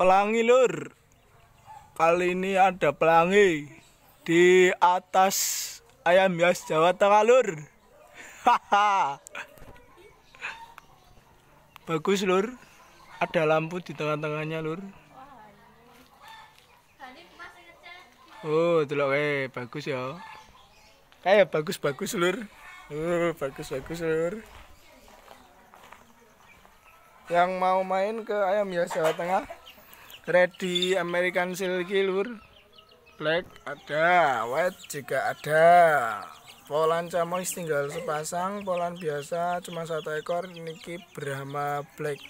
pelangi lur kali ini ada pelangi di atas ayam hias Jawa Tengah lur haha bagus lur ada lampu di tengah-tengahnya lur oh telok eh bagus ya kayak eh, bagus bagus lur uh, bagus bagus lur yang mau main ke ayam hias Jawa Tengah ready American silky lur black ada white juga ada polan camois tinggal sepasang polan biasa cuma satu ekor niki Brahma black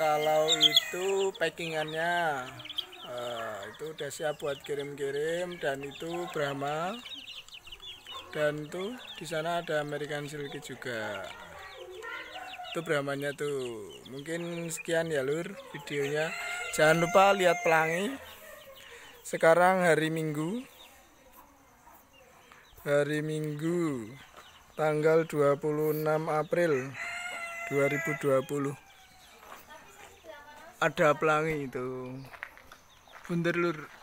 kalau itu packingannya uh, itu udah siap buat kirim-kirim dan itu Brahma dan tuh di sana ada American Silky juga itu beramanya tuh mungkin sekian ya lur videonya jangan lupa lihat pelangi sekarang hari Minggu hari Minggu tanggal 26 April 2020 ada pelangi itu bunder lur